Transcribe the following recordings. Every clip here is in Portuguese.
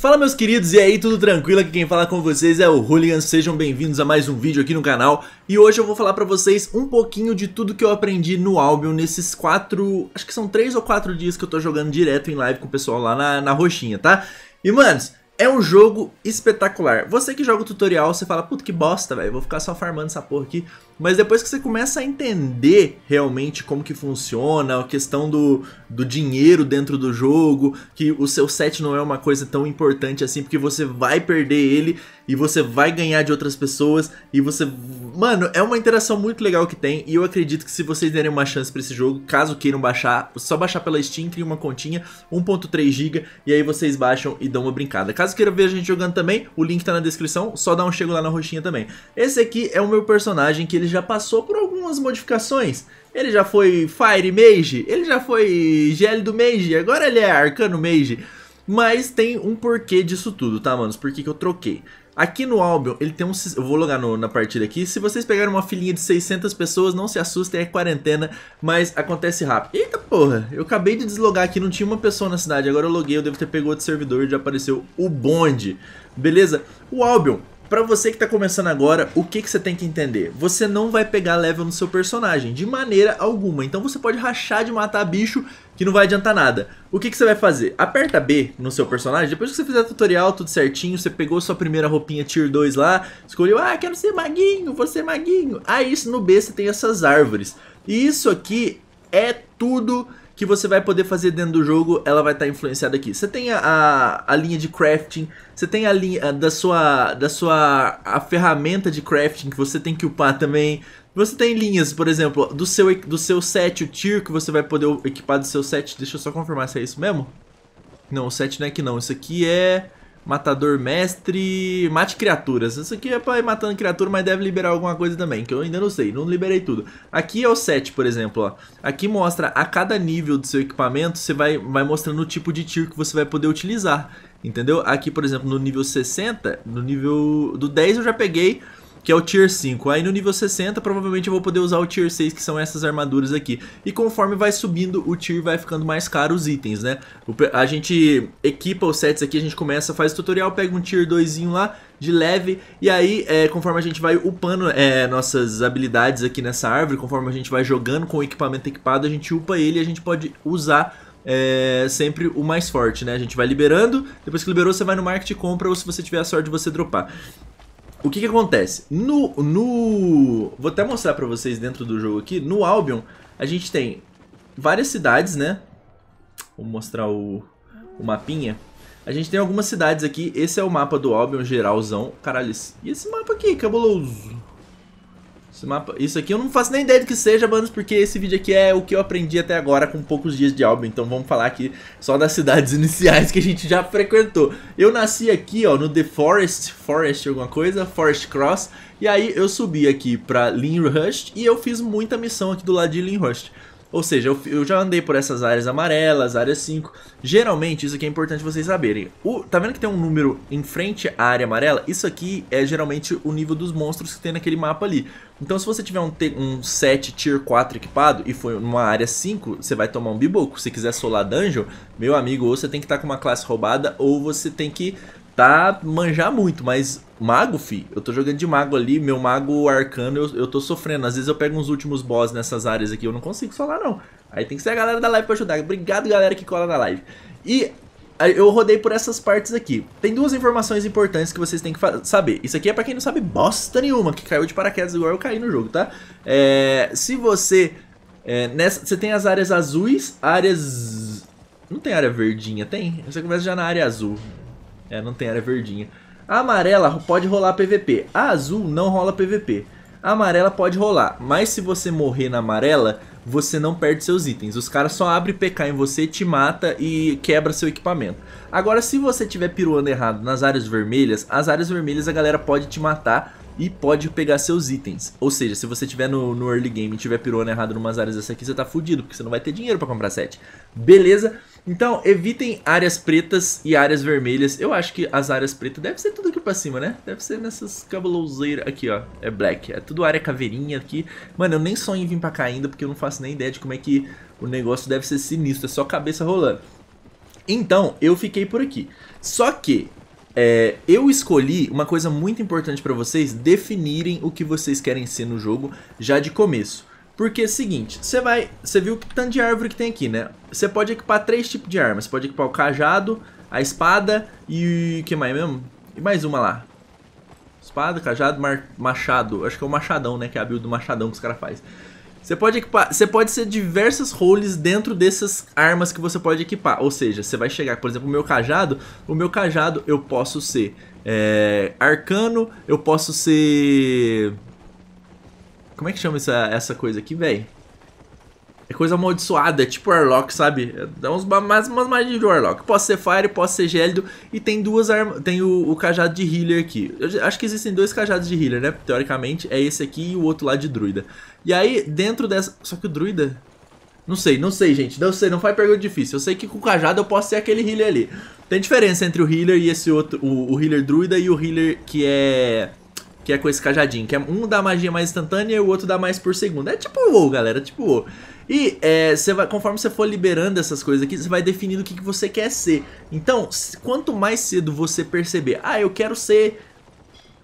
Fala meus queridos, e aí, tudo tranquilo? Aqui quem fala com vocês é o Hooligan, sejam bem-vindos a mais um vídeo aqui no canal E hoje eu vou falar pra vocês um pouquinho de tudo que eu aprendi no Albion nesses quatro, acho que são três ou quatro dias que eu tô jogando direto em live com o pessoal lá na, na roxinha, tá? E manos, é um jogo espetacular. Você que joga o tutorial, você fala, puta que bosta, velho, vou ficar só farmando essa porra aqui mas depois que você começa a entender realmente como que funciona, a questão do, do dinheiro dentro do jogo, que o seu set não é uma coisa tão importante assim, porque você vai perder ele e você vai ganhar de outras pessoas e você. Mano, é uma interação muito legal que tem e eu acredito que se vocês derem uma chance para esse jogo, caso queiram baixar, só baixar pela Steam, cria uma continha, 1.3 GB e aí vocês baixam e dão uma brincada. Caso queira ver a gente jogando também, o link tá na descrição, só dá um chego lá na roxinha também. Esse aqui é o meu personagem que ele já passou por algumas modificações. Ele já foi Fire Mage, ele já foi Gélido Mage, agora ele é Arcano Mage. Mas tem um porquê disso tudo, tá, manos? Por que, que eu troquei? Aqui no Albion, ele tem um... Eu vou logar no, na partida aqui. Se vocês pegarem uma filhinha de 600 pessoas, não se assustem, é quarentena, mas acontece rápido. Eita porra, eu acabei de deslogar aqui, não tinha uma pessoa na cidade. Agora eu loguei, eu devo ter pegado outro servidor e já apareceu o bonde. Beleza? O Albion, para você que tá começando agora, o que, que você tem que entender? Você não vai pegar level no seu personagem, de maneira alguma. Então você pode rachar de matar bicho que não vai adiantar nada. O que, que você vai fazer? Aperta B no seu personagem, depois que você fizer tutorial, tudo certinho, você pegou sua primeira roupinha Tier 2 lá, escolheu, ah, quero ser maguinho, vou ser maguinho. Aí no B você tem essas árvores. E isso aqui é tudo que você vai poder fazer dentro do jogo, ela vai estar tá influenciada aqui. Você tem a, a, linha de crafting, você tem a linha da sua da sua a ferramenta de crafting que você tem que upar também. Você tem linhas, por exemplo, do seu do seu set, o tier que você vai poder equipar do seu set. Deixa eu só confirmar se é isso mesmo. Não, o set não é que não. Isso aqui é Matador Mestre, mate criaturas. Isso aqui é pra ir matando criatura, mas deve liberar alguma coisa também, que eu ainda não sei, não liberei tudo. Aqui é o 7, por exemplo, ó. Aqui mostra a cada nível do seu equipamento, você vai, vai mostrando o tipo de tiro que você vai poder utilizar, entendeu? Aqui, por exemplo, no nível 60, no nível do 10 eu já peguei que é o Tier 5. Aí no nível 60, provavelmente eu vou poder usar o Tier 6, que são essas armaduras aqui. E conforme vai subindo, o Tier vai ficando mais caro os itens, né? a gente equipa os sets aqui, a gente começa, faz o tutorial, pega um Tier 2 lá, de leve. E aí, é, conforme a gente vai upando é, nossas habilidades aqui nessa árvore, conforme a gente vai jogando com o equipamento equipado, a gente upa ele e a gente pode usar é sempre o mais forte, né? A gente vai liberando, depois que liberou você vai no market e compra ou se você tiver a sorte de você dropar. O que que acontece? No, no... Vou até mostrar pra vocês dentro do jogo aqui. No Albion, a gente tem várias cidades, né? Vou mostrar o, o mapinha. A gente tem algumas cidades aqui. Esse é o mapa do Albion geralzão. Caralho, e esse mapa aqui, cabuloso? Mapa, isso aqui eu não faço nem ideia do que seja, manos, porque esse vídeo aqui é o que eu aprendi até agora com poucos dias de álbum. Então vamos falar aqui só das cidades iniciais que a gente já frequentou. Eu nasci aqui, ó, no The Forest, Forest alguma coisa, Forest Cross. E aí eu subi aqui pra Linhurst e eu fiz muita missão aqui do lado de Linhurst. Ou seja, eu, eu, já andei por essas áreas amarelas, área 5. Geralmente, isso aqui é importante vocês saberem. O, tá vendo que tem um número em frente à área amarela? Isso aqui é geralmente o nível dos monstros que tem naquele mapa ali. Então se você tiver um, um set tier 4 equipado e for numa área 5, você vai tomar um biboco. Se quiser solar dungeon, meu amigo, ou você tem que estar tá com uma classe roubada ou você tem que tentar tá manjar muito, mas mago, fi, eu tô jogando de mago ali, meu mago arcano, eu, eu tô sofrendo. Às vezes eu pego uns últimos boss nessas áreas aqui, eu não consigo falar não. Aí tem que ser a galera da live pra ajudar. Obrigado, galera, que cola na live. E eu rodei por essas partes aqui. Tem duas informações importantes que vocês têm que saber. Isso aqui é pra quem não sabe bosta nenhuma, que caiu de paraquedas igual eu caí no jogo, tá? É, se você... É, nessa, você tem as áreas azuis, áreas... Não tem área verdinha, tem? Você começa já na área azul. É, não tem área verdinha. A amarela pode rolar PVP. A azul não rola PVP. A amarela pode rolar, mas se você morrer na amarela, você não perde seus itens. Os caras só abrem PK em você, te mata e quebra seu equipamento. Agora, se você tiver piruando errado nas áreas vermelhas, as áreas vermelhas a galera pode te matar e pode pegar seus itens. Ou seja, se você tiver no, no early game e tiver piruando errado em umas áreas dessa aqui, você tá fudido, porque você não vai ter dinheiro para comprar set. Beleza? Então, evitem áreas pretas e áreas vermelhas. Eu acho que as áreas pretas deve ser tudo aqui pra cima, né? Deve ser nessas cabuloseiras Aqui, ó. É black. É tudo área caveirinha aqui. Mano, eu nem sonho em vir pra cá ainda, porque eu não faço nem ideia de como é que o negócio deve ser sinistro. É só cabeça rolando. Então, eu fiquei por aqui. Só que é, eu escolhi uma coisa muito importante para vocês definirem o que vocês querem ser no jogo já de começo. Porque é o seguinte, você vai, você viu que tanto de árvore que tem aqui, né? Você pode equipar três tipos de armas. Você pode equipar o cajado, a espada e... que mais mesmo? E mais uma lá. Espada, cajado, mar... machado. Acho que é o machadão, né? Que é a build do machadão que os caras fazem. Você pode equipar, você pode ser diversas roles dentro dessas armas que você pode equipar. Ou seja, você vai chegar, por exemplo, o meu cajado, o meu cajado eu posso ser é, arcano, eu posso ser como é que chama essa, essa coisa aqui, véi? É coisa amaldiçoada, é tipo Warlock, sabe? É, dá uns, umas, umas magias de Warlock. Posso ser Fire, posso ser Gélido. E tem duas armas. Tem o, o, cajado de healer aqui. Eu acho que existem dois cajados de healer, né? Teoricamente, é esse aqui e o outro lá de druida. E aí, dentro dessa. Só que o druida. Não sei, não sei, gente. Não sei, não faz pergunta difícil. Eu sei que com o cajado eu posso ser aquele healer ali. Tem diferença entre o healer e esse outro. O, o healer druida e o healer que é que é com esse cajadinho, que é um dá magia mais instantânea e o outro dá mais por segundo. É tipo o galera, é tipo WoW. E é, você vai, conforme você for liberando essas coisas aqui, você vai definindo o que, que você quer ser. Então, quanto mais cedo você perceber, ah, eu quero ser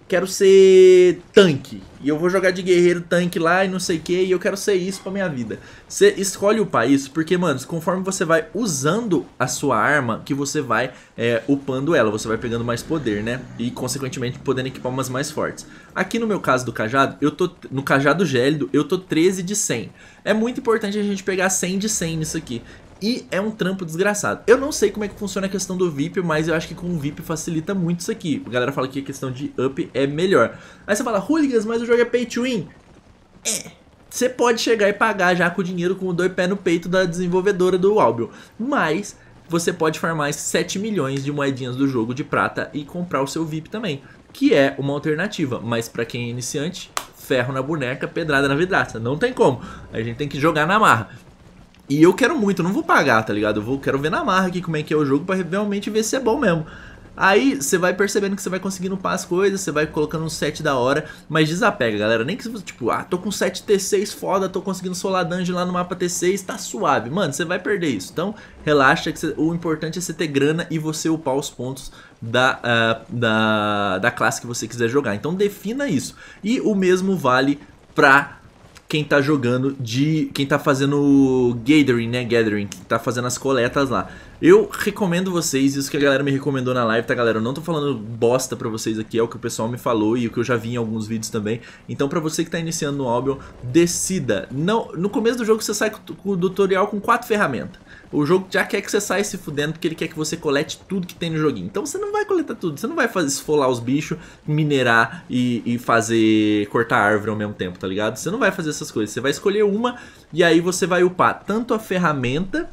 quero ser tanque. E eu vou jogar de guerreiro tanque lá e não sei o que, e eu quero ser isso pra minha vida. Você escolhe o país, porque, mano, conforme você vai usando a sua arma, que você vai é, upando ela, você vai pegando mais poder, né? E, consequentemente, podendo equipar umas mais fortes. Aqui no meu caso do cajado, eu tô no cajado gélido, eu tô 13 de 100. É muito importante a gente pegar 100 de 100 nisso aqui. E é um trampo desgraçado. Eu não sei como é que funciona a questão do VIP, mas eu acho que com o VIP facilita muito isso aqui. A galera fala que a questão de up é melhor. Aí você fala, Hooligans, mas o jogo é pay to win. É, você pode chegar e pagar já com o dinheiro com o dois pés no peito da desenvolvedora do Albion. Mas você pode farmar 7 milhões de moedinhas do jogo de prata e comprar o seu VIP também. Que é uma alternativa, mas para quem é iniciante, ferro na boneca, pedrada na vidraça. Não tem como. A gente tem que jogar na marra. E eu quero muito, não vou pagar, tá ligado? Eu vou, quero ver na marra aqui como é que é o jogo para realmente ver se é bom mesmo. Aí você vai percebendo que você vai conseguindo upar as coisas, você vai colocando um set da hora, mas desapega, galera. Nem que você, tipo, ah, tô com 7 T6 foda, tô conseguindo dungeon lá no mapa T6, tá suave. Mano, você vai perder isso. Então, relaxa, que o importante é você ter grana e você upar os pontos da, uh, da, da classe que você quiser jogar. Então, defina isso. E o mesmo vale pra quem tá jogando de. quem tá fazendo gathering, né? Gathering, que tá fazendo as coletas lá. Eu recomendo vocês, isso que a galera me recomendou na live, tá, galera? Eu não tô falando bosta pra vocês aqui, é o que o pessoal me falou e o que eu já vi em alguns vídeos também. Então, pra você que tá iniciando no Albion, decida. Não, no começo do jogo você sai com o tutorial com quatro ferramentas. O jogo já quer que você saia se fudendo porque ele quer que você colete tudo que tem no joguinho. Então você não vai coletar tudo, você não vai fazer esfolar os bichos, minerar e, e fazer cortar árvore ao mesmo tempo, tá ligado? Você não vai fazer essas coisas. Você vai escolher uma e aí você vai upar tanto a ferramenta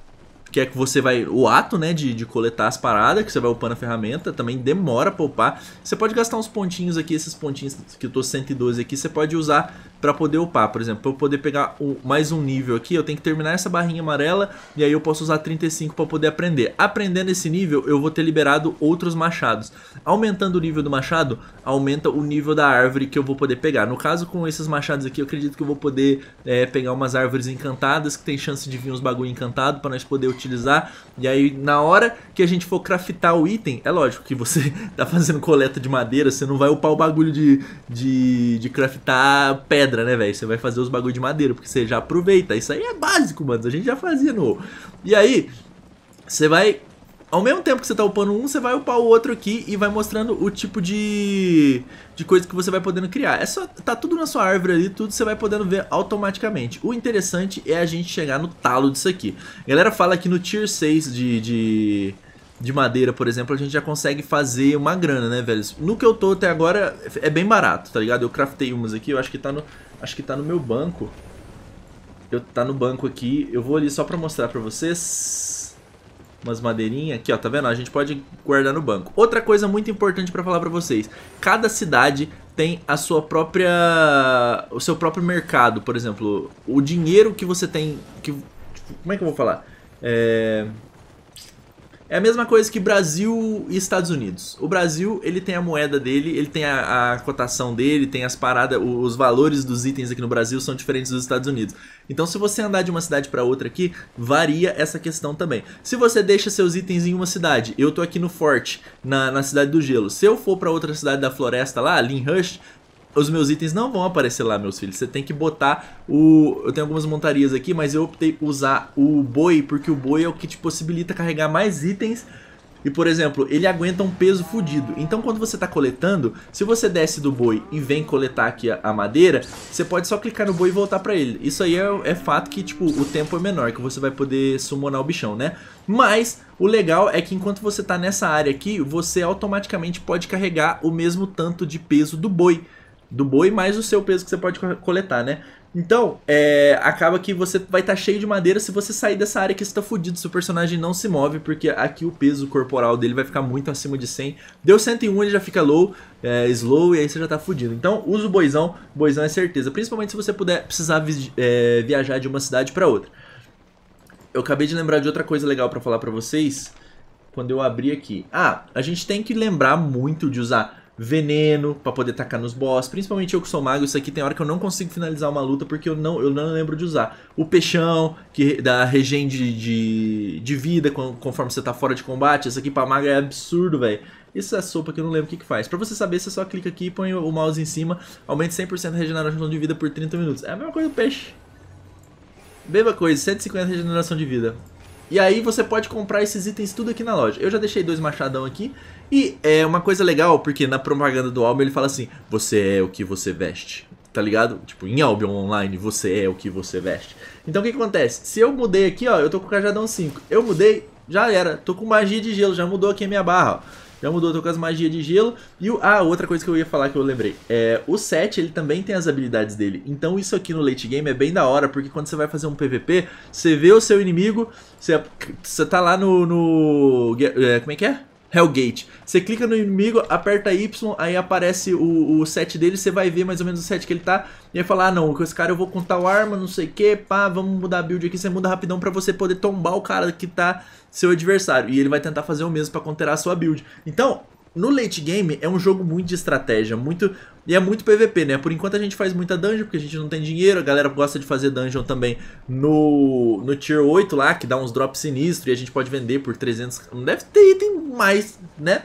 que é que você vai. O ato, né, de, de coletar as paradas, que você vai upando a ferramenta, também demora pra upar. Você pode gastar uns pontinhos aqui, esses pontinhos que eu tô 112 aqui, você pode usar para poder upar. Por exemplo, para eu poder pegar o, mais um nível aqui, eu tenho que terminar essa barrinha amarela e aí eu posso usar 35 para poder aprender. Aprendendo esse nível, eu vou ter liberado outros machados. Aumentando o nível do machado, aumenta o nível da árvore que eu vou poder pegar. No caso, com esses machados aqui, eu acredito que eu vou poder é, pegar umas árvores encantadas, que tem chance de vir uns bagulho encantado para nós poder utilizar. E aí, na hora que a gente for craftar o item, é lógico que você tá fazendo coleta de madeira, você não vai upar o bagulho de, de, de craftar pedra pedra, né, velho? Você vai fazer os bagulho de madeira, porque você já aproveita. Isso aí é básico, mano. A gente já fazia no. E aí, você vai. Ao mesmo tempo que você tá upando um, você vai upar o outro aqui e vai mostrando o tipo de, de coisa que você vai podendo criar. É só, tá tudo na sua árvore ali, tudo você vai podendo ver automaticamente. O interessante é a gente chegar no talo disso aqui. A galera fala que no Tier 6 de, de de madeira, por exemplo, a gente já consegue fazer uma grana, né, velho? No que eu tô até agora é bem barato, tá ligado? Eu craftei umas aqui, eu acho que tá no, acho que tá no meu banco. Eu tá no banco aqui. Eu vou ali só para mostrar para vocês umas madeirinhas aqui, ó, tá vendo? A gente pode guardar no banco. Outra coisa muito importante para falar para vocês. Cada cidade tem a sua própria o seu próprio mercado, por exemplo, o dinheiro que você tem que tipo, como é que eu vou falar? É é a mesma coisa que Brasil e Estados Unidos. O Brasil, ele tem a moeda dele, ele tem a, a cotação dele, tem as paradas, os valores dos itens aqui no Brasil são diferentes dos Estados Unidos. Então, se você andar de uma cidade para outra aqui, varia essa questão também. Se você deixa seus itens em uma cidade, eu tô aqui no Forte, na, na Cidade do Gelo. Se eu for para outra cidade da floresta lá, Linrush, os meus itens não vão aparecer lá, meus filhos. Você tem que botar o... Eu tenho algumas montarias aqui, mas eu optei usar o boi, porque o boi é o que te possibilita carregar mais itens. E, por exemplo, ele aguenta um peso fodido. Então, quando você está coletando, se você desce do boi e vem coletar aqui a, madeira, você pode só clicar no boi e voltar para ele. Isso aí é, é fato que, tipo, o tempo é menor, que você vai poder summonar o bichão, né? Mas, o legal é que enquanto você está nessa área aqui, você automaticamente pode carregar o mesmo tanto de peso do boi do boi, mais o seu peso que você pode coletar, né? Então, é, acaba que você vai estar tá cheio de madeira se você sair dessa área que está fudido, se o personagem não se move, porque aqui o peso corporal dele vai ficar muito acima de 100. Deu 101, ele já fica low, é, slow, e aí você já está fudido. Então, usa o boizão, boizão é certeza, principalmente se você puder precisar vi é, viajar de uma cidade para outra. Eu acabei de lembrar de outra coisa legal para falar para vocês, quando eu abri aqui. Ah, a gente tem que lembrar muito de usar veneno para poder tacar nos boss. Principalmente eu que sou mago, isso aqui tem hora que eu não consigo finalizar uma luta porque eu não, eu não lembro de usar. O peixão, que dá regen de, de, de vida conforme você tá fora de combate. Isso aqui pra mago é absurdo, velho. Essa é sopa que eu não lembro o que, que faz. Pra você saber, você só clica aqui, põe o mouse em cima, aumente 100% a regeneração de vida por 30 minutos. É a mesma coisa do peixe. Mesma coisa, 150 regeneração de vida. E aí você pode comprar esses itens tudo aqui na loja. Eu já deixei dois machadão aqui, e é uma coisa legal, porque na propaganda do álbum ele fala assim: você é o que você veste. Tá ligado? Tipo, em Albion Online, você é o que você veste. Então o que acontece? Se eu mudei aqui, ó, eu tô com o cajadão 5. Eu mudei, já era. Tô com magia de gelo, já mudou aqui a minha barra, ó. Já mudou, tô com as magias de gelo. E o... Ah, outra coisa que eu ia falar que eu lembrei. É, o 7, ele também tem as habilidades dele. Então isso aqui no late game é bem da hora, porque quando você vai fazer um PVP, você vê o seu inimigo, você, você tá lá no... no... É, como é que é? Hellgate. Você clica no inimigo, aperta Y, aí aparece o, o set dele, você vai ver mais ou menos o set que ele tá. E aí falar, ah, não, com esse cara eu vou contar o arma, não sei o que, pá, vamos mudar a build aqui. Você muda rapidão pra você poder tombar o cara que tá seu adversário. E ele vai tentar fazer o mesmo pra conterar a sua build. Então, no late game é um jogo muito de estratégia, muito e é muito PVP, né? Por enquanto a gente faz muita dungeon, porque a gente não tem dinheiro. A galera gosta de fazer dungeon também no, no Tier 8 lá, que dá uns drops sinistros e a gente pode vender por 300... Não deve ter item mais, né?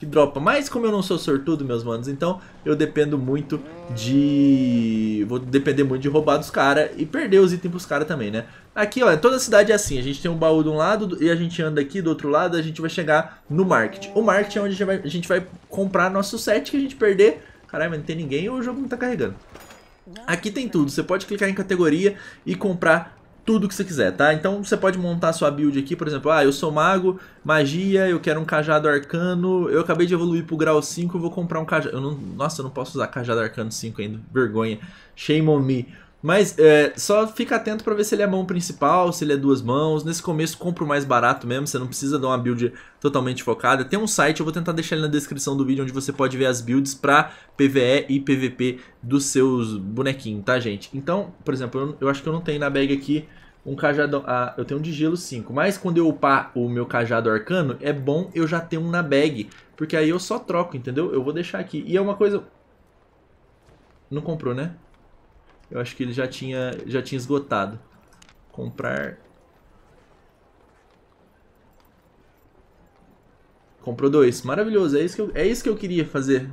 Que dropa. Mas como eu não sou sortudo, meus manos, então eu dependo muito de... Vou depender muito de roubar dos caras e perder os itens pros caras também, né? Aqui, olha, toda a cidade é assim. A gente tem um baú de um lado e a gente anda aqui do outro lado, a gente vai chegar no market. O market é onde a gente vai comprar nosso set que a gente perder Caralho, mas não tem ninguém ou o jogo não tá carregando. Aqui tem tudo, você pode clicar em categoria e comprar tudo que você quiser, tá? Então você pode montar sua build aqui, por exemplo, ah, eu sou mago, magia, eu quero um cajado arcano, eu acabei de evoluir pro grau 5, eu vou comprar um cajado... Eu não... Nossa, eu não posso usar cajado arcano 5 ainda, vergonha. Shame on me. Mas é, só fica atento para ver se ele é mão principal, se ele é duas mãos. Nesse começo, compra o mais barato mesmo, você não precisa dar uma build totalmente focada. Tem um site, eu vou tentar deixar ele na descrição do vídeo, onde você pode ver as builds para PvE e PvP dos seus bonequinhos, tá, gente? Então, por exemplo, eu, eu acho que eu não tenho na bag aqui um cajado. Ah, eu tenho um de gelo 5. Mas quando eu upar o meu cajado arcano, é bom eu já ter um na bag. Porque aí eu só troco, entendeu? Eu vou deixar aqui. E é uma coisa. Não comprou, né? Eu acho que ele já tinha, já tinha esgotado. Comprar. Comprou dois. Maravilhoso. É isso, que eu, é isso que eu queria fazer.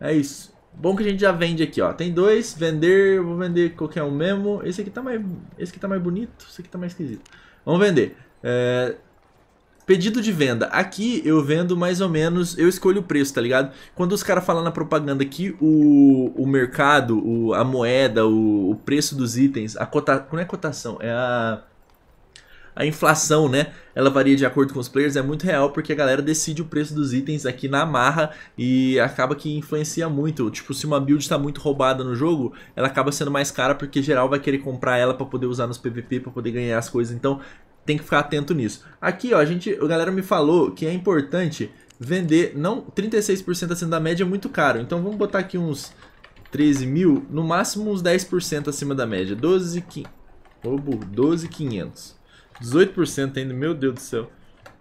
É isso. Bom que a gente já vende aqui, ó. Tem dois. Vender. Vou vender qualquer um mesmo. Esse aqui tá mais, esse aqui tá mais bonito. Esse aqui tá mais esquisito. Vamos vender. É, Pedido de venda. Aqui eu vendo mais ou menos, eu escolho o preço, tá ligado? Quando os caras falam na propaganda que o, o mercado, o, a moeda, o, o preço dos itens, a cotação. Não é a cotação, é a. A inflação, né? Ela varia de acordo com os players, é muito real porque a galera decide o preço dos itens aqui na marra e acaba que influencia muito. Tipo, se uma build está muito roubada no jogo, ela acaba sendo mais cara porque geral vai querer comprar ela para poder usar nos PVP, para poder ganhar as coisas. Então, tem que ficar atento nisso. Aqui, ó, a gente, o galera me falou que é importante vender, não 36% acima da média é muito caro. Então vamos botar aqui uns 13 mil, no máximo uns 10% acima da média. 12, 15, oh, 12 18% ainda, meu Deus do céu.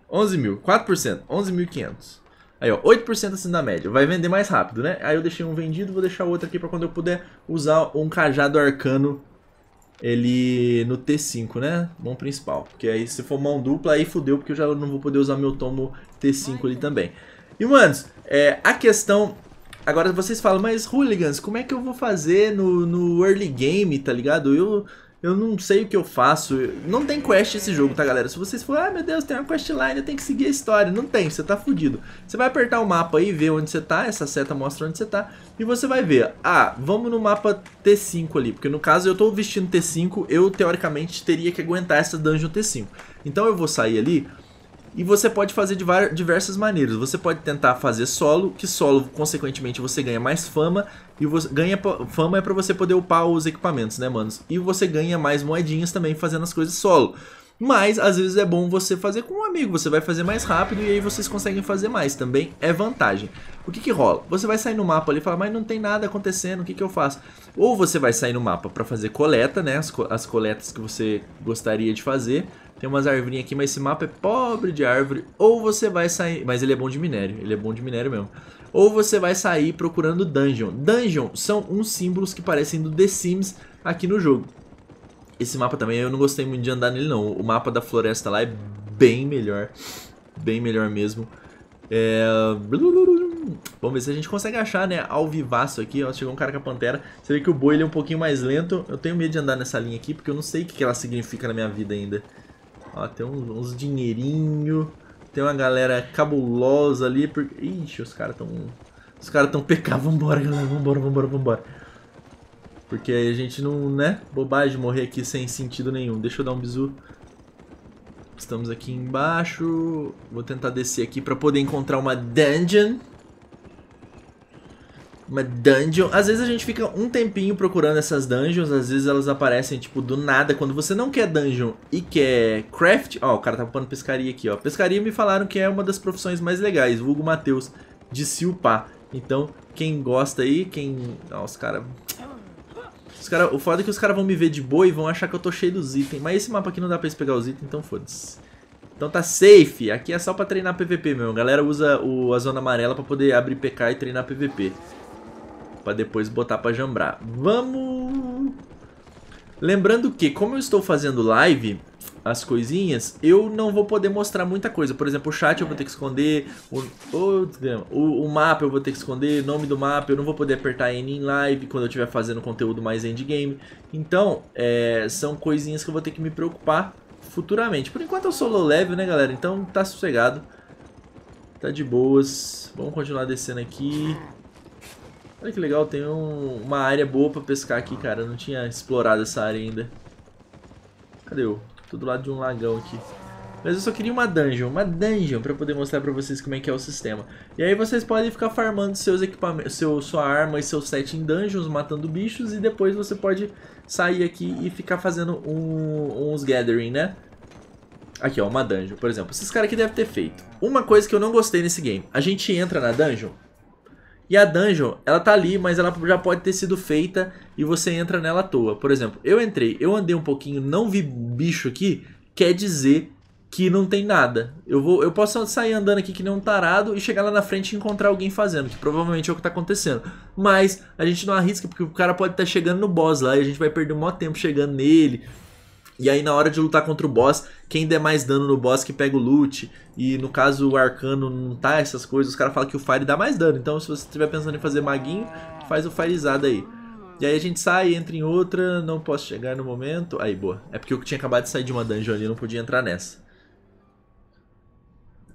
11 mil, 4%, 11.500. Aí, ó, 8% acima da média. Vai vender mais rápido, né? Aí eu deixei um vendido, vou deixar o outro aqui para quando eu puder usar um cajado arcano ele no T5, né? Mão principal. Porque aí se for mão dupla, aí fudeu, porque eu já não vou poder usar meu tomo T5 ali também. E, manos, é, a questão... Agora vocês falam, mas Hooligans, como é que eu vou fazer no, no early game, tá ligado? Eu eu não sei o que eu faço. Não tem quest esse jogo, tá, galera? Se vocês forem, ah, meu Deus, tem uma questline, eu tenho que seguir a história. Não tem, você tá fudido. Você vai apertar o mapa aí, ver onde você tá, essa seta mostra onde você tá, e você vai ver. Ah, vamos no mapa T5 ali, porque no caso eu tô vestindo T5, eu teoricamente teria que aguentar essa dungeon T5. Então eu vou sair ali, e você pode fazer de diversas maneiras. Você pode tentar fazer solo, que solo, consequentemente, você ganha mais fama. E você ganha fama é para você poder upar os equipamentos, né, manos? E você ganha mais moedinhas também fazendo as coisas solo. Mas às vezes é bom você fazer com um amigo, você vai fazer mais rápido e aí vocês conseguem fazer mais também, é vantagem. O que que rola? Você vai sair no mapa ali e falar, mas não tem nada acontecendo, o que que eu faço? Ou você vai sair no mapa para fazer coleta, né, as, co as coletas que você gostaria de fazer, tem umas árvores aqui, mas esse mapa é pobre de árvore. Ou você vai sair... Mas ele é bom de minério. Ele é bom de minério mesmo. Ou você vai sair procurando dungeon. Dungeon são uns símbolos que parecem do The Sims aqui no jogo. Esse mapa também eu não gostei muito de andar nele não. O mapa da floresta lá é bem melhor. Bem melhor mesmo. É... Vamos ver se a gente consegue achar, né, ao vivaço aqui, ó, chegou um cara com a pantera, você vê que o boi ele é um pouquinho mais lento, eu tenho medo de andar nessa linha aqui, porque eu não sei o que ela significa na minha vida ainda. Ó, tem uns, uns dinheirinho. Tem uma galera cabulosa ali. Por... Ixi, os caras tão... Os caras tão pecar. Vambora, galera. Vambora, vambora, vambora. Porque aí a gente não, né? Bobagem morrer aqui sem sentido nenhum. Deixa eu dar um bizu. Estamos aqui embaixo. Vou tentar descer aqui pra poder encontrar uma dungeon uma dungeon. Às vezes a gente fica um tempinho procurando essas dungeons, às vezes elas aparecem, tipo, do nada. Quando você não quer dungeon e quer craft... Ó, o cara tá ocupando pescaria aqui, ó. Pescaria me falaram que é uma das profissões mais legais, vulgo Matheus, de Silpá. Então, quem gosta aí, quem... Ó, os caras... Os cara, o foda é que os caras vão me ver de boa e vão achar que eu tô cheio dos itens. Mas esse mapa aqui não dá pra eles pegar os itens, então foda-se. Então tá safe. Aqui é só pra treinar PVP mesmo. A galera usa o, a zona amarela pra poder abrir PK e treinar PVP para depois botar para jambrar. Vamos! Lembrando que, como eu estou fazendo live, as coisinhas, eu não vou poder mostrar muita coisa. Por exemplo, o chat eu vou ter que esconder, o, o, o mapa eu vou ter que esconder, nome do mapa, eu não vou poder apertar N em live quando eu estiver fazendo conteúdo mais endgame. Então, é, são coisinhas que eu vou ter que me preocupar futuramente. Por enquanto eu sou low level, né galera? Então tá sossegado. Tá de boas. Vamos continuar descendo aqui. Olha que legal, tem um, uma área boa pra pescar aqui, cara. Eu não tinha explorado essa área ainda. Cadê eu? Tô do lado de um lagão aqui. Mas eu só queria uma dungeon, uma dungeon pra poder mostrar pra vocês como é que é o sistema. E aí vocês podem ficar farmando seus equipamentos, seu, sua arma e seu set em dungeons, matando bichos, e depois você pode sair aqui e ficar fazendo um, uns gathering, né? Aqui, ó, uma dungeon, por exemplo. Esses caras aqui devem ter feito. Uma coisa que eu não gostei nesse game. A gente entra na dungeon e a dungeon, ela tá ali, mas ela já pode ter sido feita e você entra nela à toa. Por exemplo, eu entrei, eu andei um pouquinho, não vi bicho aqui, quer dizer que não tem nada. Eu vou, eu posso sair andando aqui que nem um tarado e chegar lá na frente e encontrar alguém fazendo, que provavelmente é o que tá acontecendo. Mas a gente não arrisca porque o cara pode estar tá chegando no boss lá e a gente vai perder um maior tempo chegando nele. E aí na hora de lutar contra o boss, quem der mais dano no boss que pega o loot. E no caso o arcano não tá essas coisas, os caras falam que o Fire dá mais dano. Então se você estiver pensando em fazer maguinho, faz o Firezada aí. E aí a gente sai, entra em outra, não posso chegar no momento. Aí, boa. É porque eu tinha acabado de sair de uma dungeon ali, não podia entrar nessa.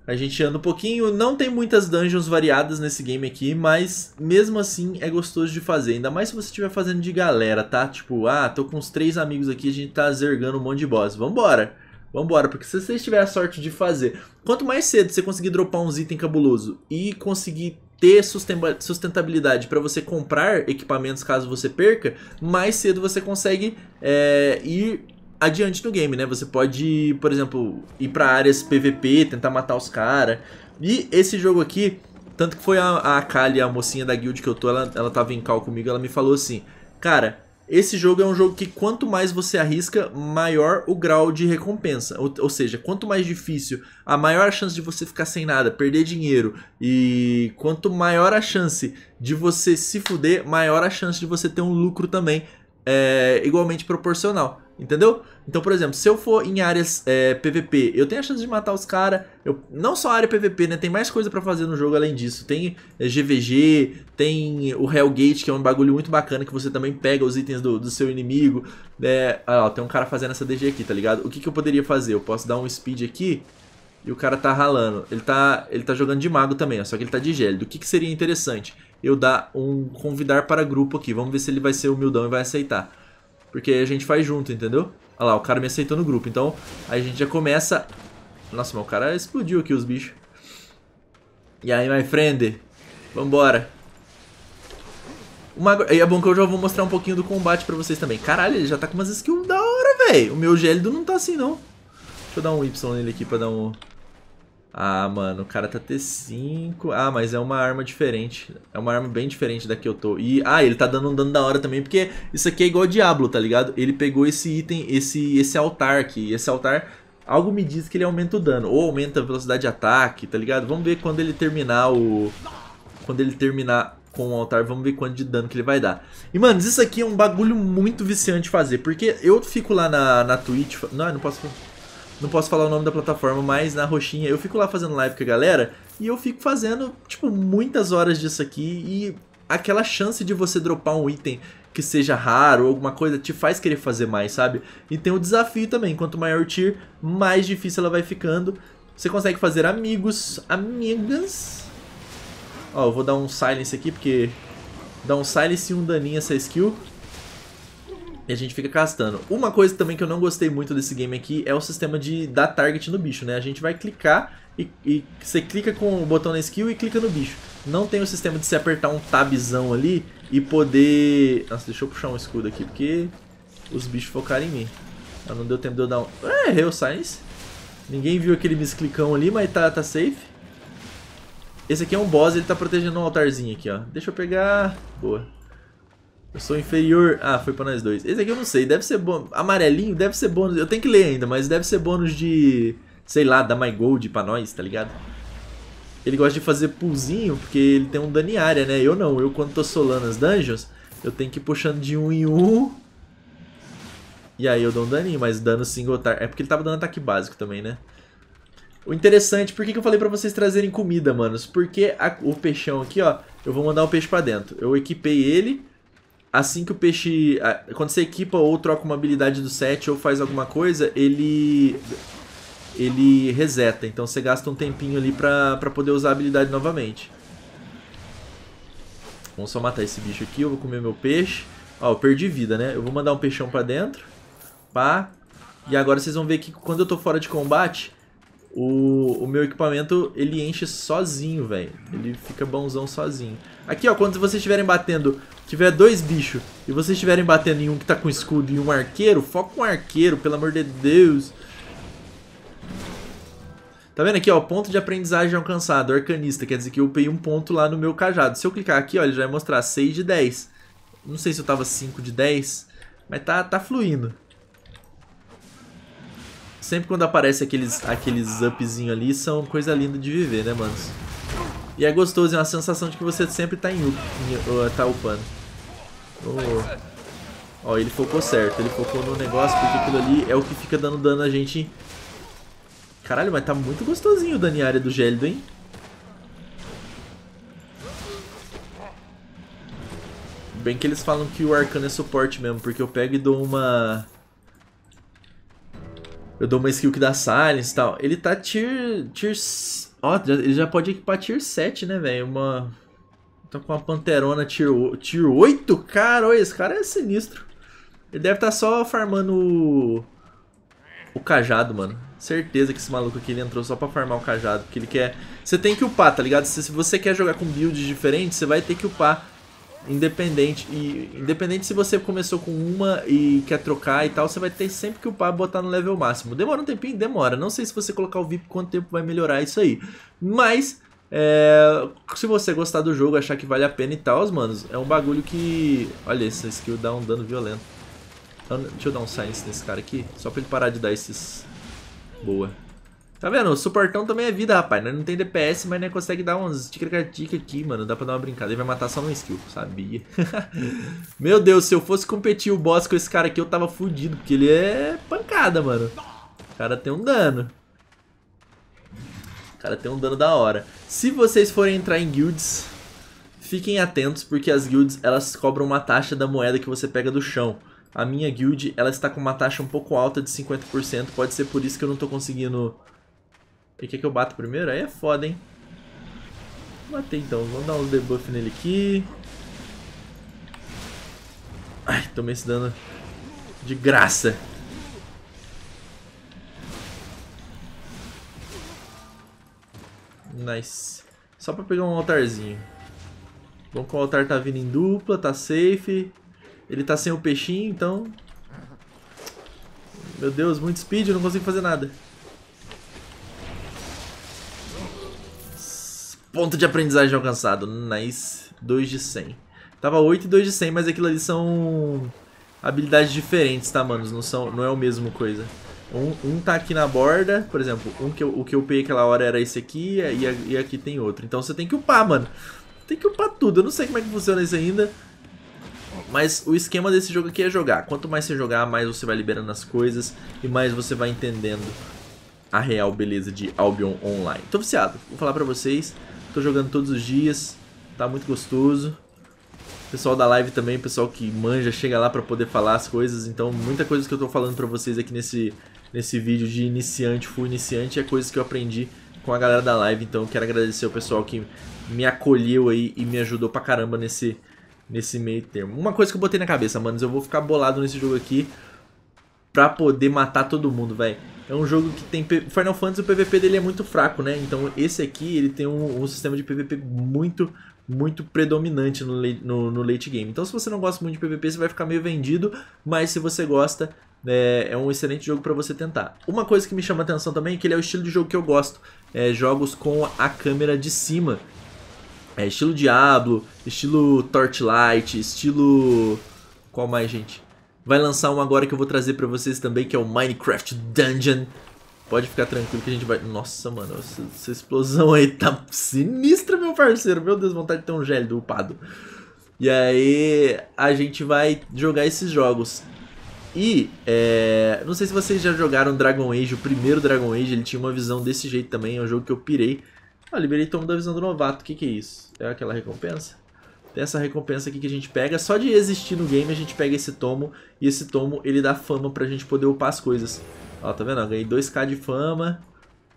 A gente anda um pouquinho, não tem muitas dungeons variadas nesse game aqui, mas mesmo assim é gostoso de fazer, ainda mais se você estiver fazendo de galera, tá? Tipo, ah, tô com uns três amigos aqui, a gente tá zergando um monte de boss, vambora! Vambora, porque se você tiver a sorte de fazer, quanto mais cedo você conseguir dropar uns itens cabuloso e conseguir ter sustentabilidade para você comprar equipamentos caso você perca, mais cedo você consegue é, ir adiante no game, né? Você pode, por exemplo, ir para áreas PVP, tentar matar os caras. E esse jogo aqui, tanto que foi a, a Kali, a mocinha da guild que eu tô, ela, ela tava em call comigo, ela me falou assim, cara, esse jogo é um jogo que quanto mais você arrisca, maior o grau de recompensa. Ou, ou, seja, quanto mais difícil, a maior chance de você ficar sem nada, perder dinheiro. E quanto maior a chance de você se fuder, maior a chance de você ter um lucro também, é, igualmente proporcional. Entendeu? Então, por exemplo, se eu for em áreas é, PVP, eu tenho a chance de matar os caras. Não só área PVP, né? Tem mais coisa para fazer no jogo além disso. Tem é, GVG, tem o Hellgate, que é um bagulho muito bacana, que você também pega os itens do, do seu inimigo. É, né. ó, tem um cara fazendo essa DG aqui, tá ligado? O que, que eu poderia fazer? Eu posso dar um speed aqui e o cara tá ralando. Ele tá, ele tá jogando de mago também, ó, só que ele tá de gélido. O que, que seria interessante? Eu dar um convidar para grupo aqui. Vamos ver se ele vai ser humildão e vai aceitar. Porque a gente faz junto, entendeu? Olha lá, o cara me aceitou no grupo. Então, aí a gente já começa... Nossa, mas o cara explodiu aqui os bichos. E aí, my friend? Vambora. Uma... E é bom que eu já vou mostrar um pouquinho do combate pra vocês também. Caralho, ele já tá com umas skills da hora, velho. O meu gélido não tá assim, não. Deixa eu dar um Y nele aqui pra dar um... Ah, mano, o cara tá T5. Ah, mas é uma arma diferente. É uma arma bem diferente da que eu tô. E, ah, ele tá dando um dano da hora também, porque isso aqui é igual Diablo, tá ligado? Ele pegou esse item, esse, esse altar aqui. Esse altar, algo me diz que ele aumenta o dano. Ou aumenta a velocidade de ataque, tá ligado? Vamos ver quando ele terminar o... Quando ele terminar com o altar, vamos ver quanto de dano que ele vai dar. E, mano, isso aqui é um bagulho muito viciante fazer, porque eu fico lá na, na Twitch... Não, eu não posso... Não posso falar o nome da plataforma, mas na roxinha eu fico lá fazendo live com a galera e eu fico fazendo, tipo, muitas horas disso aqui e aquela chance de você dropar um item que seja raro ou alguma coisa te faz querer fazer mais, sabe? E tem o desafio também, quanto maior o tier, mais difícil ela vai ficando. Você consegue fazer amigos, amigas. Ó, eu vou dar um silence aqui porque dá um silence e um daninho essa skill. E a gente fica castando. Uma coisa também que eu não gostei muito desse game aqui é o sistema de dar target no bicho, né? A gente vai clicar e, e você clica com o botão na skill e clica no bicho. Não tem o sistema de se apertar um tabzão ali e poder... Nossa, deixa eu puxar um escudo aqui, porque os bichos focaram em mim. Ah, não deu tempo de eu dar um... É, errei o science. Ninguém viu aquele misclicão ali, mas tá, tá safe. Esse aqui é um boss, ele tá protegendo um altarzinho aqui, ó. Deixa eu pegar... Boa. Eu sou inferior. Ah, foi pra nós dois. Esse aqui eu não sei, deve ser bônus. Amarelinho deve ser bônus. Eu tenho que ler ainda, mas deve ser bônus de. Sei lá, da My Gold pra nós, tá ligado? Ele gosta de fazer pulzinho, porque ele tem um dano em área, né? Eu não. Eu, quando tô solando as dungeons, eu tenho que ir puxando de um em um. E aí eu dou um daninho, mas dano single target. É porque ele tava dando ataque básico também, né? O interessante, por que, que eu falei pra vocês trazerem comida, manos? Porque a, o peixão aqui, ó, eu vou mandar o peixe pra dentro. Eu equipei ele assim que o peixe. Quando você equipa ou troca uma habilidade do set ou faz alguma coisa, ele. Ele reseta. Então você gasta um tempinho ali pra, pra poder usar a habilidade novamente. Vamos só matar esse bicho aqui. Eu vou comer meu peixe. Ó, eu perdi vida, né? Eu vou mandar um peixão pra dentro. Pá. E agora vocês vão ver que quando eu tô fora de combate, o, o meu equipamento, ele enche sozinho, velho. Ele fica bonzão sozinho. Aqui, ó, quando vocês estiverem batendo, tiver dois bichos e vocês estiverem batendo em um que tá com escudo e um arqueiro, foca um arqueiro, pelo amor de Deus. Tá vendo aqui, ó, ponto de aprendizagem alcançado, arcanista, quer dizer que eu upei um ponto lá no meu cajado. Se eu clicar aqui, ó, ele já vai mostrar 6 de 10. Não sei se eu tava 5 de 10, mas tá, tá fluindo. Sempre quando aparece aqueles, aqueles upzinho ali, são coisa linda de viver, né, manos? E é gostoso, é uma sensação de que você sempre tá em up, em, uh, tá upando. Oh. Ó, ele focou certo, ele focou no negócio, porque aquilo ali é o que fica dando dano a gente... Caralho, mas tá muito gostosinho o dano área do Gélido, hein? Bem que eles falam que o Arcano é suporte mesmo, porque eu pego e dou uma eu dou uma skill que dá silence e tal. Ele tá tier. tier ó, ele já pode equipar tier 7, né, velho? Uma. Tá com uma panterona tier, tier 8? Cara, olha, esse cara é sinistro. Ele deve estar tá só farmando o... o cajado, mano. Certeza que esse maluco aqui ele entrou só pra farmar o cajado, porque ele quer... Você tem que upar, tá ligado? Se, se você quer jogar com builds diferentes, você vai ter que upar Independente e independente se você começou com uma e quer trocar e tal, você vai ter sempre que upar botar no level máximo. Demora um tempinho? Demora. Não sei se você colocar o VIP quanto tempo vai melhorar isso aí. Mas é, se você gostar do jogo, achar que vale a pena e tal, manos, é um bagulho que... Olha, essa skill dá um dano violento. Então, deixa eu dar um science nesse cara aqui, só pra ele parar de dar esses... Boa. Tá vendo? O suportão também é vida, rapaz. Né? não tem DPS, mas né, consegue dar uns tica-tica aqui, mano. Dá pra dar uma brincada. Ele vai matar só no skill, sabia? Meu Deus, se eu fosse competir o boss com esse cara aqui, eu tava fudido. Porque ele é pancada, mano. O cara tem um dano. O cara tem um dano da hora. Se vocês forem entrar em guilds, fiquem atentos, porque as guilds, elas cobram uma taxa da moeda que você pega do chão. A minha guild, ela está com uma taxa um pouco alta de 50%. Pode ser por isso que eu não tô conseguindo ele quer que eu bato primeiro? Aí é foda, hein? Vou então. Vamos dar um debuff nele aqui. Ai, tomei esse dano de graça. Nice. Só pra pegar um altarzinho. Bom que o altar tá vindo em dupla, tá safe. Ele tá sem o peixinho, então... Meu Deus, muito speed, eu não consigo fazer nada. Ponto de aprendizagem alcançado. Nice. 2 de 100. Tava 8 e 2 de 100, mas aquilo ali são habilidades diferentes, tá, mano? Não, são, não é o mesmo coisa. Um, um tá aqui na borda, por exemplo, um que eu, o que eu peguei aquela hora era esse aqui e, e aqui tem outro. Então você tem que upar, mano. Tem que upar tudo. Eu não sei como é que funciona isso ainda. Mas o esquema desse jogo aqui é jogar. Quanto mais você jogar, mais você vai liberando as coisas e mais você vai entendendo a real beleza de Albion Online. Tô viciado, vou falar pra vocês tô jogando todos os dias, tá muito gostoso. Pessoal da live também, pessoal que manja, chega lá para poder falar as coisas, então muita coisa que eu tô falando para vocês aqui nesse, nesse vídeo de iniciante, full iniciante, é coisas que eu aprendi com a galera da live, então quero agradecer o pessoal que me acolheu aí e me ajudou pra caramba nesse, nesse meio termo. Uma coisa que eu botei na cabeça, manos, eu vou ficar bolado nesse jogo aqui pra poder matar todo mundo, velho. É um jogo que tem. Final Fantasy, o PVP dele é muito fraco, né? Então esse aqui, ele tem um, um sistema de PVP muito, muito predominante no, no, no, late game. Então, se você não gosta muito de PVP, você vai ficar meio vendido, mas se você gosta, é, é um excelente jogo para você tentar. Uma coisa que me chama atenção também é que ele é o estilo de jogo que eu gosto: é, jogos com a câmera de cima. É, estilo Diablo, estilo Torchlight, estilo. Qual mais, gente? Vai lançar um agora que eu vou trazer pra vocês também, que é o Minecraft Dungeon. Pode ficar tranquilo que a gente vai... Nossa, mano, essa, essa explosão aí tá sinistra, meu parceiro. Meu Deus, vontade de ter um do upado. E aí a gente vai jogar esses jogos. E é, não sei se vocês já jogaram Dragon Age, o primeiro Dragon Age, ele tinha uma visão desse jeito também, é um jogo que eu pirei. Ah, liberei tomo da visão do novato, o que, que é isso? É aquela recompensa? Tem essa recompensa aqui que a gente pega. Só de existir no game a gente pega esse tomo. E esse tomo ele dá fama pra gente poder upar as coisas. Ó, tá vendo? Eu ganhei 2k de fama.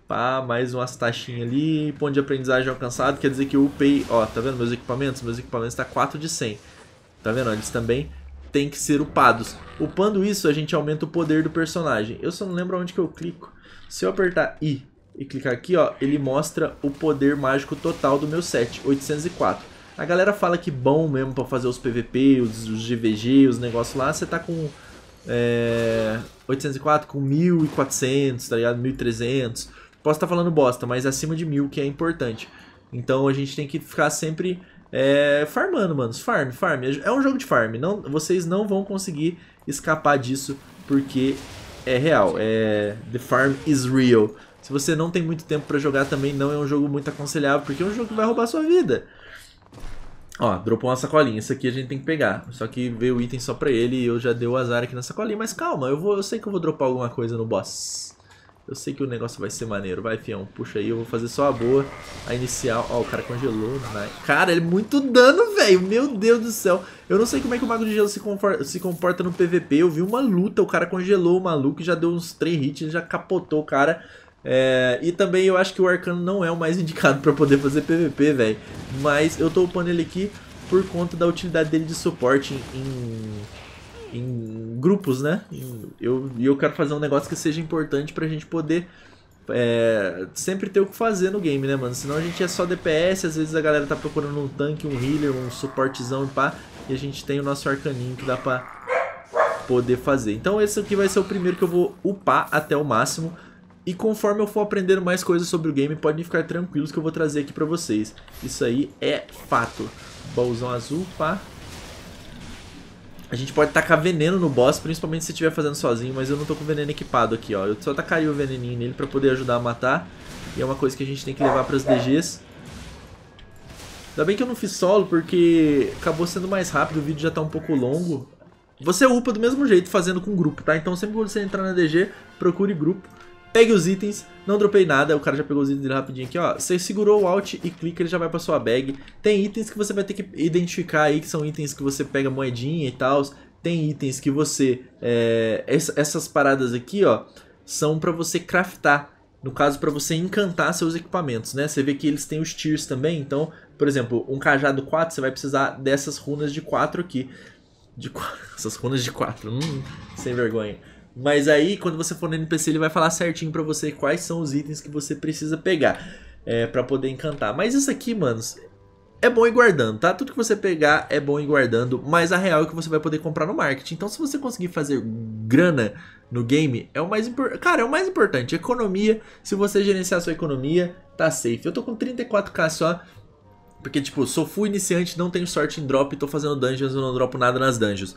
Pá, mais umas taxinhas ali. Ponto de aprendizagem alcançado. Quer dizer que eu upei. Ó, tá vendo meus equipamentos? Meus equipamentos tá 4 de 100. Tá vendo? Eles também têm que ser upados. Upando isso, a gente aumenta o poder do personagem. Eu só não lembro onde que eu clico. Se eu apertar I e clicar aqui, ó, ele mostra o poder mágico total do meu set, 804. A galera fala que bom mesmo para fazer os PVP, os, os GVG, os negócios lá, você tá com é, 804, com 1400, tá ligado? 1300. Posso estar tá falando bosta, mas acima de 1000 que é importante. Então a gente tem que ficar sempre é, farmando, mano. Farm, farm. É um jogo de farm. Não, vocês não vão conseguir escapar disso porque é real. É, the farm is real. Se você não tem muito tempo para jogar também, não é um jogo muito aconselhável, porque é um jogo que vai roubar sua vida. Ó, dropou uma sacolinha. Isso aqui a gente tem que pegar. Só que veio o item só pra ele e eu já dei o azar aqui na sacolinha. Mas calma, eu, vou, eu sei que eu vou dropar alguma coisa no boss. Eu sei que o negócio vai ser maneiro. Vai, fião, puxa aí. Eu vou fazer só a boa. A inicial. Ó, o cara congelou. Né? Cara, ele é muito dano, velho. Meu Deus do céu. Eu não sei como é que o Mago de Gelo se se comporta no PVP. Eu vi uma luta. O cara congelou o maluco e já deu uns 3 hits. Ele já capotou o cara. É, e também eu acho que o Arcano não é o mais indicado para poder fazer PVP, velho. Mas eu tô upando ele aqui por conta da utilidade dele de suporte em, em, grupos, né? E eu, eu quero fazer um negócio que seja importante pra gente poder é, sempre ter o que fazer no game, né, mano? Senão a gente é só DPS, às vezes a galera tá procurando um tanque, um healer, um suportezão e pá. E a gente tem o nosso arcaninho que dá pra poder fazer. Então esse aqui vai ser o primeiro que eu vou upar até o máximo. E conforme eu for aprendendo mais coisas sobre o game, podem ficar tranquilos que eu vou trazer aqui pra vocês. Isso aí é fato. Baúzão azul, pá. A gente pode tacar veneno no boss, principalmente se estiver fazendo sozinho, mas eu não tô com veneno equipado aqui, ó. Eu só tacaria o veneninho nele pra poder ajudar a matar. E é uma coisa que a gente tem que levar pras DGs. Ainda bem que eu não fiz solo, porque acabou sendo mais rápido, o vídeo já tá um pouco longo. Você upa do mesmo jeito fazendo com grupo, tá? Então sempre quando você entrar na DG, procure grupo. Pegue os itens, não dropei nada, o cara já pegou os itens dele rapidinho aqui, ó. Você segurou o Alt e clica, ele já vai pra sua bag. Tem itens que você vai ter que identificar aí, que são itens que você pega moedinha e tal. Tem itens que você... É... essas paradas aqui, ó, são pra você craftar. No caso, para você encantar seus equipamentos, né? Você vê que eles têm os tiers também, então... Por exemplo, um cajado 4, você vai precisar dessas runas de 4 aqui. De 4... Essas runas de 4, hum, sem vergonha. Mas aí, quando você for no NPC, ele vai falar certinho para você quais são os itens que você precisa pegar é, para poder encantar. Mas isso aqui, manos, é bom ir guardando, tá? Tudo que você pegar é bom ir guardando, mas a real é que você vai poder comprar no marketing. Então, se você conseguir fazer grana no game, é o mais importante. Cara, é o mais importante. Economia, se você gerenciar a sua economia, tá safe. Eu tô com 34k só. Porque, tipo, sou full iniciante, não tenho sorte em drop, tô fazendo dungeons, eu não dropo nada nas dungeons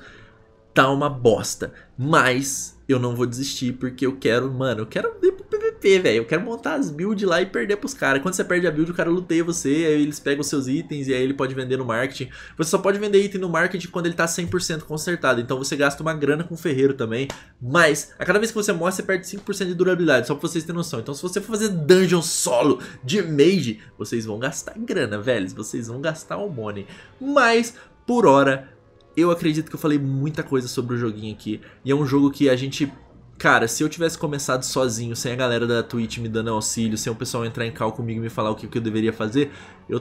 tá uma bosta. Mas eu não vou desistir porque eu quero, mano, eu quero ver pro PVP, velho. Eu quero montar as builds lá e perder pros caras. Quando você perde a build, o cara luteia você, aí eles pegam os seus itens e aí ele pode vender no marketing. Você só pode vender item no marketing quando ele tá 100% consertado. Então você gasta uma grana com o ferreiro também. Mas a cada vez que você morre, você perde 5% de durabilidade, só pra vocês terem noção. Então se você for fazer dungeon solo de mage, vocês vão gastar grana, velho. Vocês vão gastar o money. Mas, por hora, eu acredito que eu falei muita coisa sobre o joguinho aqui. E é um jogo que a gente. Cara, se eu tivesse começado sozinho, sem a galera da Twitch me dando auxílio, sem o pessoal entrar em cal comigo e me falar o que, que eu deveria fazer, eu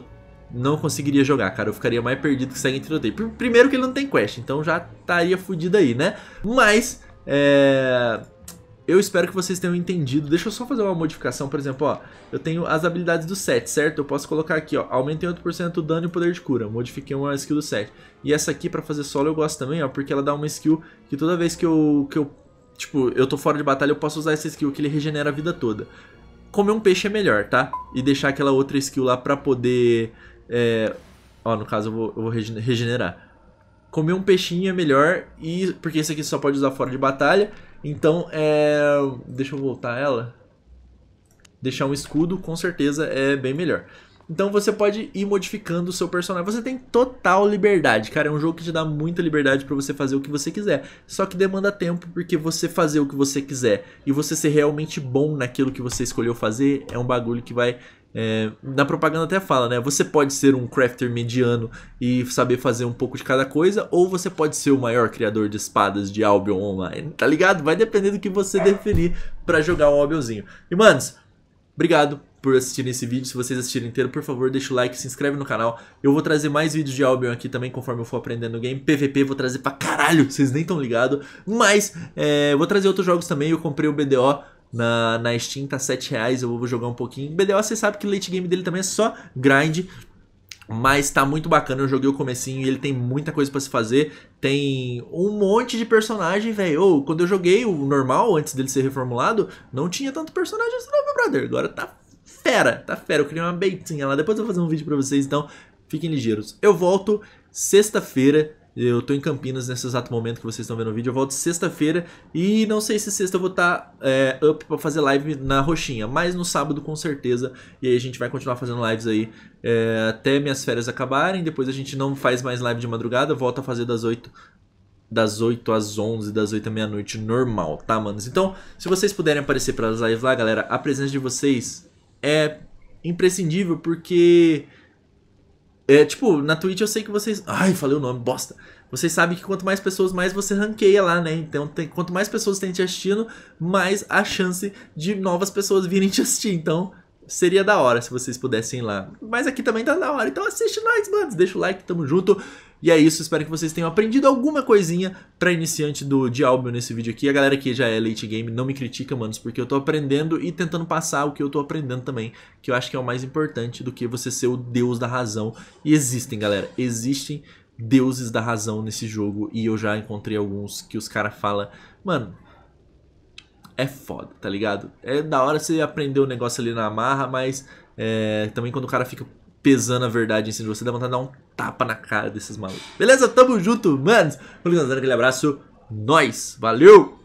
não conseguiria jogar, cara. Eu ficaria mais perdido que segue entre Primeiro que ele não tem quest, então já estaria fudido aí, né? Mas. É eu espero que vocês tenham entendido. Deixa eu só fazer uma modificação, por exemplo, ó. Eu tenho as habilidades do 7, certo? Eu posso colocar aqui, ó. Aumentei 8% o dano e o poder de cura. Modifiquei uma skill do 7. E essa aqui, pra fazer solo, eu gosto também, ó. Porque ela dá uma skill que toda vez que eu, que eu... Tipo, eu tô fora de batalha, eu posso usar essa skill que ele regenera a vida toda. Comer um peixe é melhor, tá? E deixar aquela outra skill lá pra poder... É... Ó, no caso, eu vou, eu vou regenerar. Comer um peixinho é melhor, e porque esse aqui só pode usar fora de batalha. Então, é... deixa eu voltar ela. Deixar um escudo, com certeza, é bem melhor. Então você pode ir modificando o seu personagem. Você tem total liberdade, cara. É um jogo que te dá muita liberdade para você fazer o que você quiser. Só que demanda tempo, porque você fazer o que você quiser e você ser realmente bom naquilo que você escolheu fazer é um bagulho que vai é, na propaganda até fala, né? Você pode ser um crafter mediano e saber fazer um pouco de cada coisa, ou você pode ser o maior criador de espadas de Albion Online, tá ligado? Vai depender do que você definir para jogar um Albionzinho. E, manos, obrigado por assistirem esse vídeo. Se vocês assistirem inteiro, por favor, deixa o like, se inscreve no canal. Eu vou trazer mais vídeos de Albion aqui também, conforme eu for aprendendo o game. PVP vou trazer pra caralho, vocês nem tão ligados. Mas, é, vou trazer outros jogos também. Eu comprei o BDO na, na Steam tá 7 reais, eu vou jogar um pouquinho. BDO você sabe que o late game dele também é só grind, mas tá muito bacana, eu joguei o comecinho e ele tem muita coisa para se fazer. Tem um monte de personagem, velho. Quando eu joguei o normal, antes dele ser reformulado, não tinha tanto personagem assim, não, meu brother. Agora tá fera, tá fera. Eu criei uma beitinha lá, depois eu vou fazer um vídeo pra vocês, então fiquem ligeiros. Eu volto sexta-feira eu tô em Campinas nesse exato momento que vocês estão vendo o vídeo. Eu volto sexta-feira e não sei se sexta eu vou estar tá, é, up pra fazer live na Roxinha, mas no sábado com certeza. E aí a gente vai continuar fazendo lives aí é, até minhas férias acabarem. Depois a gente não faz mais live de madrugada, volta a fazer das 8 das 8 às 11, das 8 à meia-noite, normal, tá, manos? Então, se vocês puderem aparecer para as lives lá, galera, a presença de vocês é imprescindível porque é, tipo, na Twitch eu sei que vocês. Ai, falei o nome, bosta. Vocês sabem que quanto mais pessoas, mais você ranqueia lá, né? Então, tem... quanto mais pessoas tem te assistindo, mais a chance de novas pessoas virem te assistir. Então, seria da hora se vocês pudessem ir lá. Mas aqui também tá da hora. Então, assiste nós, mano. Deixa o like, tamo junto. E é isso, espero que vocês tenham aprendido alguma coisinha para iniciante do Diablo nesse vídeo aqui. A galera que já é late game não me critica, manos, porque eu tô aprendendo e tentando passar o que eu tô aprendendo também, que eu acho que é o mais importante do que você ser o deus da razão. E existem, galera, existem deuses da razão nesse jogo e eu já encontrei alguns que os caras falam, mano, é foda, tá ligado? É da hora você aprender o um negócio ali na marra, mas é, também quando o cara fica pesando a verdade em cima de você, dá vontade de dar um tapa na cara desses malucos. Beleza? Tamo junto, manos. Aquele abraço. Nós. Valeu!